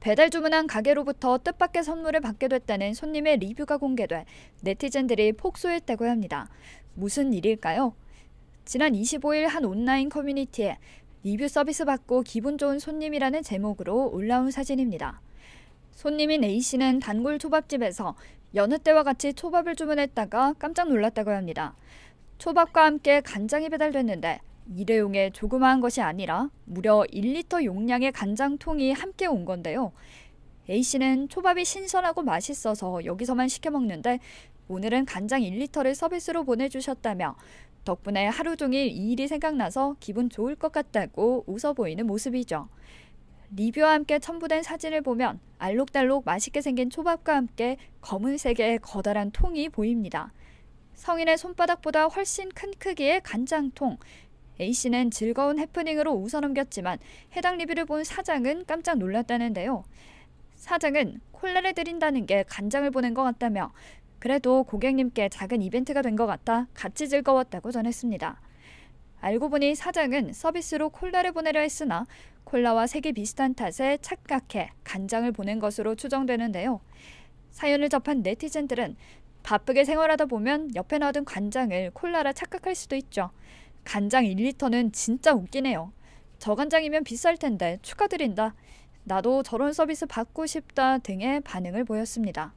배달 주문한 가게로부터 뜻밖의 선물을 받게 됐다는 손님의 리뷰가 공개돼 네티즌들이 폭소했다고 합니다. 무슨 일일까요? 지난 25일 한 온라인 커뮤니티에 리뷰 서비스 받고 기분 좋은 손님이라는 제목으로 올라온 사진입니다. 손님인 A씨는 단골 초밥집에서 여느 때와 같이 초밥을 주문했다가 깜짝 놀랐다고 합니다. 초밥과 함께 간장이 배달됐는데 일회용의 조그마한 것이 아니라 무려 1리터 용량의 간장통이 함께 온 건데요. A씨는 초밥이 신선하고 맛있어서 여기서만 시켜 먹는데 오늘은 간장 1리터를 서비스로 보내주셨다며 덕분에 하루 종일 이 일이 생각나서 기분 좋을 것 같다고 웃어 보이는 모습이죠. 리뷰와 함께 첨부된 사진을 보면 알록달록 맛있게 생긴 초밥과 함께 검은색의 거다란 통이 보입니다. 성인의 손바닥보다 훨씬 큰 크기의 간장통, A씨는 즐거운 해프닝으로 웃어넘겼지만 해당 리뷰를 본 사장은 깜짝 놀랐다는데요. 사장은 콜라를 드린다는 게 간장을 보낸 것 같다며 그래도 고객님께 작은 이벤트가 된 것 같아 같이 즐거웠다고 전했습니다. 알고 보니 사장은 서비스로 콜라를 보내려 했으나 콜라와 색이 비슷한 탓에 착각해 간장을 보낸 것으로 추정되는데요. 사연을 접한 네티즌들은 바쁘게 생활하다 보면 옆에 놔둔 간장을 콜라라 착각할 수도 있죠. 간장 1리터는 진짜 웃기네요. 저간장이면 비쌀 텐데 축하드린다. 나도 저런 서비스 받고 싶다 등의 반응을 보였습니다.